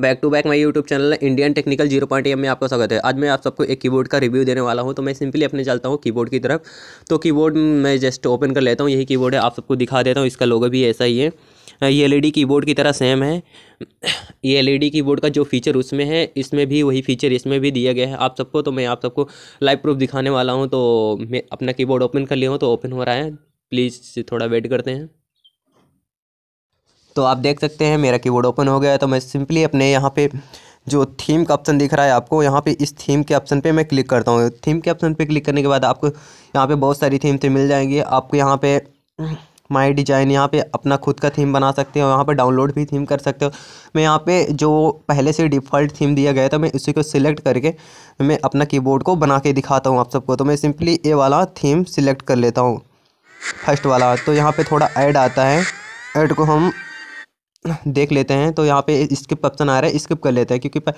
back to back my YouTube channel Indian technical zero point M में आपका स्वागत है आज मैं आप सबको एक कीबोर्ड का रिव्यू देने वाला हूँ तो मैं सिंपली अपने चलता हूँ कीबोर्ड की तरफ तो कीबोर्ड मैं जस्ट ओपन कर लेता हूँ यही कीबोर्ड है आप सबको दिखा देता हूँ इसका लोगो भी ऐसा ही है ये एल ई कीबोर्ड की तरह सेम है ये एल कीबोर्ड e का जो फीचर उसमें है इसमें भी वही फीचर इसमें भी दिया गया है आप सबको तो मैं आप सबको लाइव प्रूफ दिखाने वाला हूँ तो मैं अपना कीबोर्ड ओपन कर लिया हूँ तो ओपन हो रहा है प्लीज़ थोड़ा वेट करते हैं तो आप देख सकते हैं मेरा कीबोर्ड ओपन हो गया है तो मैं सिंपली अपने यहाँ पे जो थीम का ऑप्शन दिख रहा है आपको यहाँ पे इस थीम के ऑप्शन पे मैं क्लिक करता हूँ थीम के ऑप्शन पे क्लिक करने के बाद आपको यहाँ पे बहुत सारी थीम थीम तो मिल जाएंगी आपको यहाँ पे माय डिजाइन यहाँ पे अपना खुद का थीम बना सकते हो यहाँ पे डाउनलोड भी थीम कर सकते हो मैं यहाँ पे जो पहले से डिफ़ॉल्ट थीम दिया गया था मैं उसी को सिलेक्ट करके मैं अपना कीबोर्ड को बना के दिखाता हूँ आप सबको तो मैं सिंपली ए वाला थीम सिलेक्ट कर लेता हूँ फर्स्ट वाला तो यहाँ पर थोड़ा ऐड आता है ऐड को हम देख लेते हैं तो यहाँ पे स्किप ऑप्शन आ रहा है स्किप कर लेते हैं क्योंकि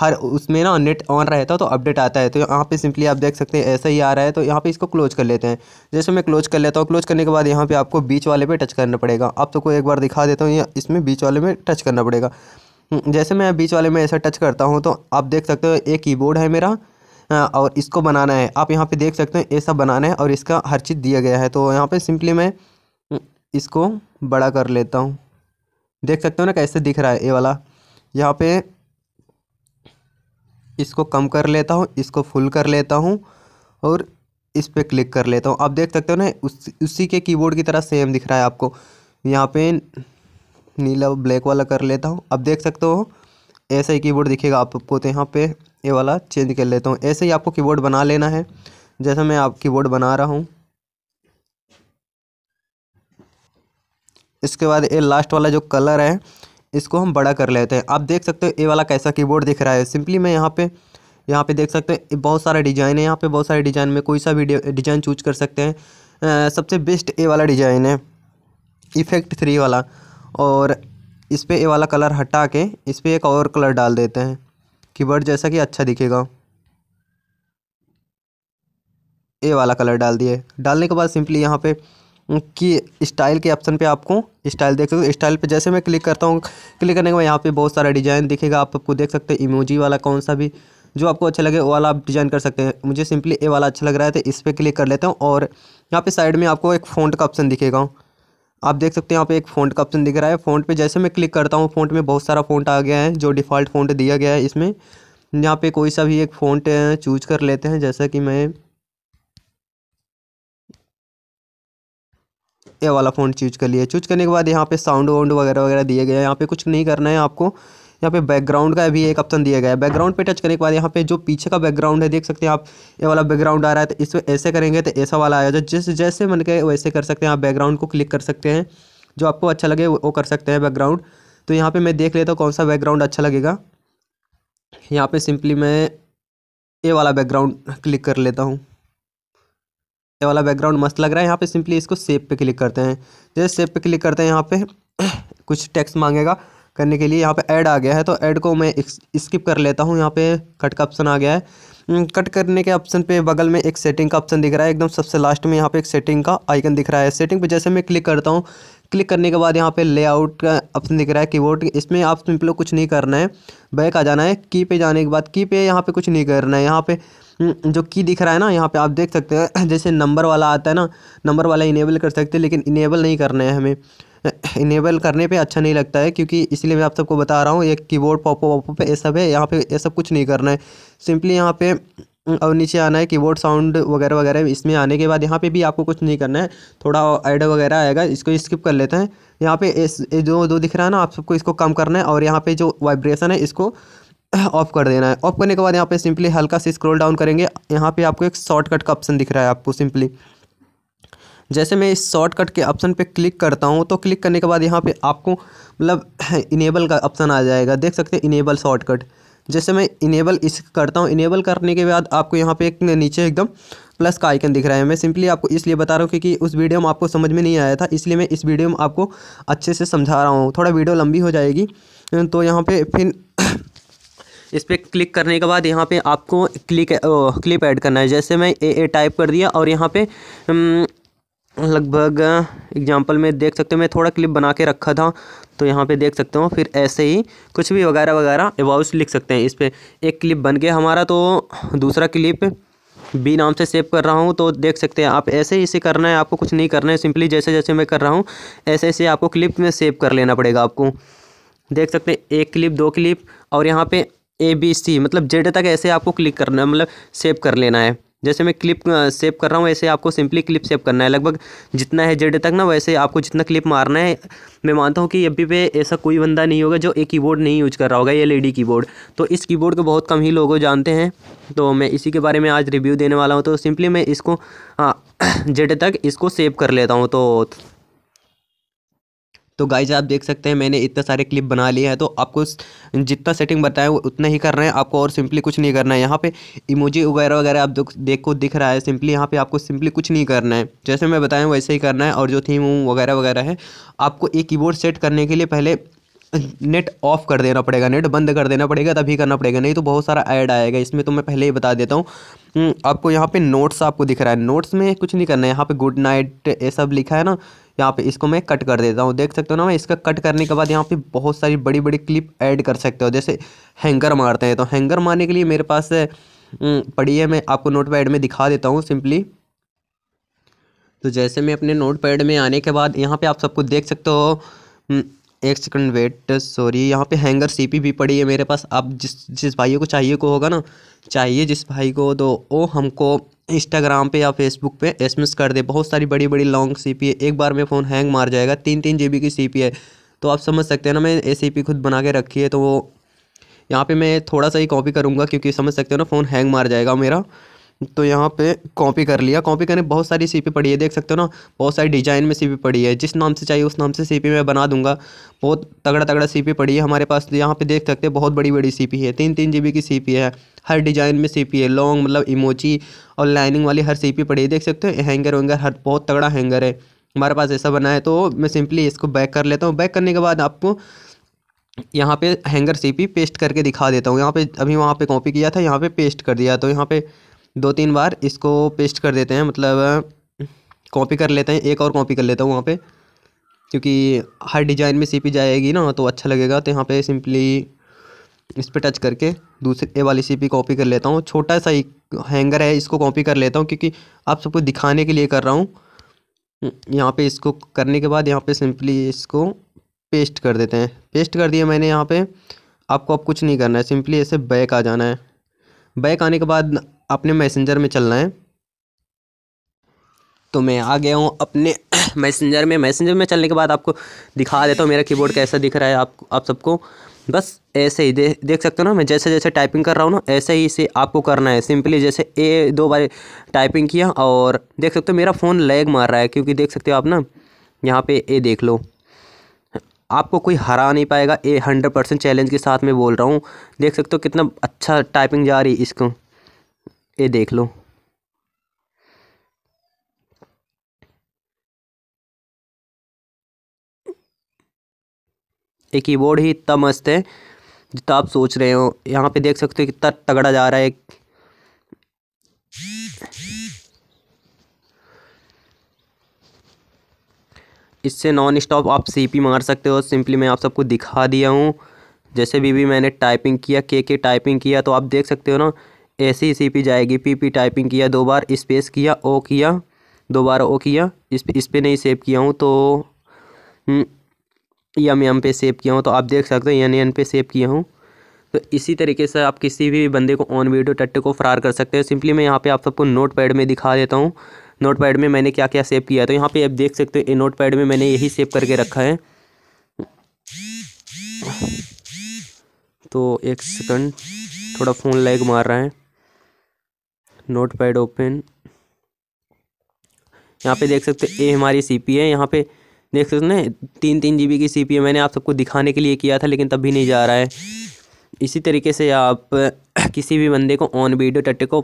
हर उसमें ना नेट ऑन रहता है तो अपडेट आता है तो यहाँ पे सिंपली आप देख सकते हैं ऐसा ही आ रहा है तो यहाँ पे इसको क्लोज कर लेते हैं जैसे मैं क्लोज कर लेता हूँ क्लोज करने के बाद यहाँ पे आपको बीच वाले पे टच करना पड़ेगा आप तो एक बार दिखा देता हूँ इसमें बीच वाले में टच करना पड़ेगा हम्म, जैसे मैं बीच वाले में ऐसा टच करता हूँ तो आप देख सकते हो एक की है मेरा और इसको बनाना है आप यहाँ पर देख सकते हैं ऐसा बनाना है और इसका हर चीज़ दिया गया है तो यहाँ पर सिंपली मैं हम्म, इसको बड़ा कर लेता हूँ देख सकते हो ना कैसे दिख रहा है ये वाला यहाँ पे इसको कम कर लेता हूँ इसको फुल कर लेता हूँ और इस पर क्लिक कर लेता हूँ आप देख सकते हो ना उस उसी के कीबोर्ड की तरह सेम दिख रहा है आपको यहाँ पे नीला ब्लैक वाला कर लेता हूँ आप देख सकते हो ऐसा ही कीबोर्ड दिखेगा आपको तो यहाँ पे ये वाला चेंज कर लेता हूँ ऐसे ही आपको कीबोर्ड बना लेना है जैसा मैं आप कीबोर्ड बना रहा हूँ इसके बाद ये लास्ट वाला जो कलर है इसको हम बड़ा कर लेते हैं आप देख सकते हो ये वाला कैसा कीबोर्ड दिख रहा है सिंपली मैं यहाँ पे यहाँ पे देख सकते हैं बहुत सारा डिज़ाइन है यहाँ पे बहुत सारे डिज़ाइन में कोई सा भी डिज़ाइन चूज कर सकते हैं सबसे बेस्ट ए वाला डिज़ाइन है इफ़ेक्ट थ्री वाला और इस पर ए वाला कलर हटा के इस पर एक और कलर डाल देते हैं कीबोर्ड जैसा कि अच्छा दिखेगा ए वाला कलर डाल दिए डालने के बाद सिंपली यहाँ पे की स्टाइल के ऑप्शन पे आपको स्टाइल देख सकते हो स्टाइल पे जैसे मैं क्लिक करता हूँ क्लिक करने के बाद यहाँ पे बहुत सारा डिज़ाइन दिखेगा आप आपको देख सकते हैं इमोजी वाला कौन सा भी जो आपको अच्छा लगे वो वाला आप डिज़ाइन कर सकते हैं मुझे सिंपली ए वाला अच्छा लग रहा है तो इस पर क्लिक कर लेता हूँ और यहाँ पर साइड में आपको एक फ़ोन का ऑप्शन दिखेगा आप देख सकते हैं यहाँ पे एक फोन का ऑप्शन दिख रहा है फोन पे जैसे मैं क्लिक करता हूँ फ़ोन में बहुत सारा फोन आ गया है जो डिफ़ॉल्ट फ़ोन दिया गया है इसमें यहाँ पे कोई सा भी एक फ़ोन चूज कर लेते हैं जैसा कि मैं ये वाला फ़ोन चूज कर लिया चूज करने के बाद यहाँ पे साउंड वाउंड वगैरह वगैरह दिए गए हैं यहाँ पे कुछ नहीं करना है आपको यहाँ पे बैकग्राउंड का भी एक ऑप्शन दिया गया है बैकग्राउंड पे टच करने के बाद यहाँ पे जो पीछे का बैकग्राउंड है देख सकते हैं आप ये वाला बैकग्राउंड आ रहा है तो इसमें ऐसे करेंगे तो ऐसा वाला आया जाए जिस जैसे मन के वैसे कर सकते हैं आप बैकग्राउंड को क्लिक कर सकते हैं जो आपको अच्छा लगे वो कर सकते हैं बैकग्राउंड तो यहाँ पर मैं देख लेता हूँ कौन सा बैकग्राउंड अच्छा लगेगा यहाँ पर सिंपली मैं ये वाला बैकग्राउंड क्लिक कर लेता हूँ ये वाला बैकग्राउंड मस्त लग रहा है यहाँ पे सिंपली इसको सेप पे क्लिक करते हैं जैसे सेप पे क्लिक करते हैं यहाँ पे कुछ टैक्स मांगेगा करने के लिए यहाँ पे ऐड आ गया है तो ऐड को मैं स्किप कर लेता हूँ यहाँ पे कट का ऑप्शन आ गया है कट हम्म, करने के ऑप्शन पे बगल में एक सेटिंग का ऑप्शन दिख रहा है एकदम सबसे लास्ट में यहाँ पे एक सेटिंग का आइकन दिख रहा है सेटिंग पे जैसे मैं क्लिक करता हूँ क्लिक करने के बाद यहाँ पे लेआउट का ऑप्शन दिख रहा है कीबोर्ड इसमें आप सिंपल कुछ नहीं करना है बैक आ जाना है की पे जाने के बाद की पे यहाँ पे कुछ नहीं करना है यहाँ पे हम्म, जो की दिख रहा है ना यहाँ पे आप देख सकते हैं जैसे नंबर वाला आता है ना नंबर वाला इनेबल कर सकते हैं लेकिन इनेबल नहीं करना है हमें इनेबल करने पे अच्छा नहीं लगता है क्योंकि इसलिए मैं आप सबको बता रहा हूँ ये कीबोर्ड पॉपो वॉपो पे ये सब है यहाँ पे ये सब कुछ नहीं करना है सिंपली यहाँ पे और हम्म, नीचे आना है कीबोर्ड साउंड वगैरह वगैरह इसमें आने के बाद यहाँ पे भी आपको कुछ नहीं करना है थोड़ा ऐड वगैरह आएगा इसको स्किप कर लेते हैं यहाँ पे इस जो दो दिख रहा है ना आप सबको इसको कम करना है और यहाँ पे जो वाइब्रेशन है इसको ऑफ कर देना है ऑफ करने के बाद यहाँ पे सिंपली हल्का से स्क्रॉल डाउन करेंगे यहाँ पे आपको एक शॉर्टकट का ऑप्शन दिख रहा है आपको सिंपली जैसे मैं इस शॉर्टकट के ऑप्शन पे क्लिक करता हूँ तो क्लिक करने के बाद यहाँ पे आपको मतलब इनेबल का ऑप्शन आ जाएगा देख सकते हैं इनेबल शॉर्टकट जैसे मैं इनेबल इस करता हूँ इनेबल करने के बाद आपको यहाँ पे एक नीचे एकदम प्लस का आइकन दिख रहा है मैं सिंपली आपको इसलिए बता रहा हूँ क्योंकि उस वीडियो में आपको समझ में नहीं आया था इसलिए मैं इस वीडियो में आपको अच्छे से समझा रहा हूँ थोड़ा वीडियो लंबी हो जाएगी तो यहाँ पर फिर इस पर क्लिक करने के बाद यहाँ पे आपको क्लिक क्लिप ऐड करना है जैसे मैं ए ए टाइप कर दिया और यहाँ पे लगभग एग्जांपल में देख सकते हो मैं थोड़ा क्लिप बना के रखा था तो यहाँ पे देख सकते हो फिर ऐसे ही कुछ भी वगैरह वगैरह एवाउस लिख सकते हैं इस पर एक क्लिप बन गया हमारा तो दूसरा क्लिप बी नाम से सेव कर रहा हूँ तो देख सकते हैं आप ऐसे ही इसे करना है आपको कुछ नहीं करना है सिंपली जैसे जैसे मैं कर रहा हूँ ऐसे ऐसे आपको क्लिप में सेव कर लेना पड़ेगा आपको देख सकते हैं एक क्लिप दो क्लिप और यहाँ पे ए बी सी मतलब जेड तक ऐसे आपको क्लिक करना मतलब सेव कर लेना है जैसे मैं क्लिप सेव कर रहा हूँ ऐसे आपको सिंपली क्लिप सेव करना है लगभग जितना है जेड तक ना वैसे आपको जितना क्लिप मारना है मैं मानता हूँ कि अभी पे ऐसा कोई बंदा नहीं होगा जो एक कीबोर्ड नहीं यूज कर रहा होगा ये लेडी कीबोर्ड तो इस कीबोर्ड को बहुत कम ही लोग जानते हैं तो मैं इसी के बारे में आज रिव्यू देने वाला हूँ तो सिंपली मैं इसको जेड हाँ, तक इसको सेव कर लेता हूँ तो तो गाइज आप देख सकते हैं मैंने इतने सारे क्लिप बना लिए हैं तो आपको जितना सेटिंग बताया वो उतना ही करना है आपको और सिंपली कुछ नहीं करना है यहाँ पे इमोजी वगैरह वगैरह आप देख को दिख रहा है सिंपली यहाँ पे आपको सिंपली कुछ नहीं करना है जैसे मैं बताया वैसे ही करना है और जो थीम वगैरह वगैरह है आपको एक की सेट करने के लिए पहले नेट ऑफ कर देना पड़ेगा नेट बंद कर देना पड़ेगा तभी करना पड़ेगा नहीं तो बहुत सारा ऐड आएगा इसमें तो मैं पहले ही बता देता हूँ हम्म, आपको यहाँ पे नोट्स आपको दिख रहा है नोट्स में कुछ नहीं करना है यहाँ पे गुड नाइट ये सब लिखा है ना यहाँ पे इसको मैं कट कर देता हूँ देख सकते हो ना मैं इसका कट करने के बाद यहाँ पे बहुत सारी बड़ी बड़ी क्लिप ऐड कर सकते हो जैसे हैंगर मारते हैं तो हैंगर मारने के लिए मेरे पास हम्म, पड़ी है मैं आपको नोट में दिखा देता हूँ सिंपली तो जैसे मैं अपने नोट पैड में आने के बाद यहाँ पर आप सबको देख सकते हो हम्म, एक सेकंड वेट सॉरी यहाँ पे हैंगर सीपी भी पड़ी है मेरे पास आप जिस जिस भाइयों को चाहिए को होगा ना चाहिए जिस भाई को तो वो हमको इंस्टाग्राम पे या फेसबुक पे एस कर दे बहुत सारी बड़ी बड़ी लॉन्ग सीपी है एक बार में फ़ोन हैंग मार जाएगा तीन तीन जी की सी है तो आप समझ सकते हैं ना मैं ए खुद बना के रखी है तो वो यहाँ पर मैं थोड़ा सा ही कॉपी करूँगा क्योंकि समझ सकते हो ना फ़ोन हैंग मार जाएगा मेरा तो यहाँ पे कॉपी कर लिया कॉपी करने बहुत सारी सी पड़ी है देख सकते हो ना बहुत सारी डिजाइन में सी पड़ी है जिस नाम से चाहिए उस नाम से सी मैं बना दूंगा बहुत तगड़ा तगड़ा सी पड़ी है हमारे पास तो यहाँ पे देख सकते हैं बहुत बड़ी बड़ी सी है तीन तीन जी की सी है हर डिजाइन में सी है लॉन्ग मतलब इमोची और लाइनिंग वाली हर सी पड़ी है देख सकते हो हैंगर वैंगर हर बहुत तगड़ा हैंगर है हमारे पास ऐसा बना है तो मैं सिंपली इसको बैक कर लेता हूँ बैक करने के बाद आपको यहाँ पे हैंगर सीपी पेस्ट करके दिखा देता हूँ यहाँ पे अभी वहाँ पे कॉपी किया था यहाँ पे पेस्ट कर दिया तो यहाँ पे दो तीन बार इसको पेस्ट कर देते हैं मतलब कॉपी कर लेते हैं एक और कॉपी कर लेता हूँ वहाँ पे क्योंकि हर डिज़ाइन में सीपी जाएगी ना तो अच्छा लगेगा तो यहाँ पे सिंपली इस पर टच करके दूसरे ए वाली सीपी कॉपी कर लेता हूँ छोटा सा ही हैंगर है इसको कॉपी कर लेता हूँ क्योंकि आप सबको दिखाने के लिए कर रहा हूँ यहाँ पे इसको करने के बाद यहाँ पे सिंपली इसको पेस्ट कर देते हैं पेस्ट कर दिया मैंने यहाँ पर आपको अब कुछ नहीं करना है सिंपली ऐसे बैक आ जाना है बैक आने के बाद अपने मैसेंजर में चलना है तो मैं आ गया हूँ अपने मैसेंजर में मैसेंजर में चलने के बाद आपको दिखा देता हूँ मेरा कीबोर्ड कैसा दिख रहा है आप आप सबको बस ऐसे ही दे, देख सकते हो ना मैं जैसे जैसे टाइपिंग कर रहा हूँ ना ऐसे ही इसे आपको करना है सिंपली जैसे ए दो बार टाइपिंग किया और देख सकते हो मेरा फ़ोन लैग मार रहा है क्योंकि देख सकते हो आप ना यहाँ पे ए देख लो आपको कोई हरा नहीं पाएगा ए हंड्रेड परसेंट चैलेंज के साथ मैं बोल रहा हूँ देख सकते हो कितना अच्छा टाइपिंग जा रही है इसको ये देख लो ये कीबोर्ड ही इतना मस्त है जितना आप सोच रहे हो यहाँ पे देख सकते हो कितना तगड़ा जा रहा है इससे नॉन स्टॉप आप सीपी मार सकते हो सिंपली मैं आप सबको दिखा दिया हूँ जैसे भी भी मैंने टाइपिंग किया के के टाइपिंग किया तो आप देख सकते हो ना ऐसी सी पी जाएगी पी पी टाइपिंग किया दो बार स्पेस किया ओ किया दोबारा ओ किया इस इस पर नहीं सेव किया हूँ तो एम हम्म, एम पे सेव किया हूँ तो आप देख सकते हो एन एन पे सेव किया हूँ तो इसी तरीके से आप किसी भी बंदे को ऑन वीडियो टट्टे को फरार कर सकते हैं सिंपली मैं यहाँ पे आप सबको नोट पैड में दिखा देता हूँ नोट पैड में मैंने क्या क्या सेव किया तो यहाँ पे आप देख सकते हो ये नोट पैड में मैंने यही सेव करके रखा है तो एक सेकंड थोड़ा फ़ोन लैग मार रहा है नोट पैड ओपन यहाँ पे देख सकते ये हमारी सी पी है यहाँ पे देख सकते ना तीन तीन जी की सी पी मैंने आप सबको दिखाने के लिए किया था लेकिन तब भी नहीं जा रहा है इसी तरीके से आप किसी भी बंदे को ऑन वीडियो टट्टे को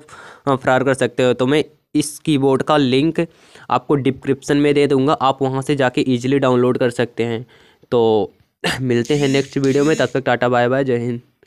फरार कर सकते हो तो मैं इस कीबोर्ड का लिंक आपको डिस्क्रिप्शन में दे दूँगा आप वहाँ से जाके ईजिली डाउनलोड कर सकते हैं तो मिलते हैं नेक्स्ट वीडियो में तब तक टाटा बाय बाय जय हिंद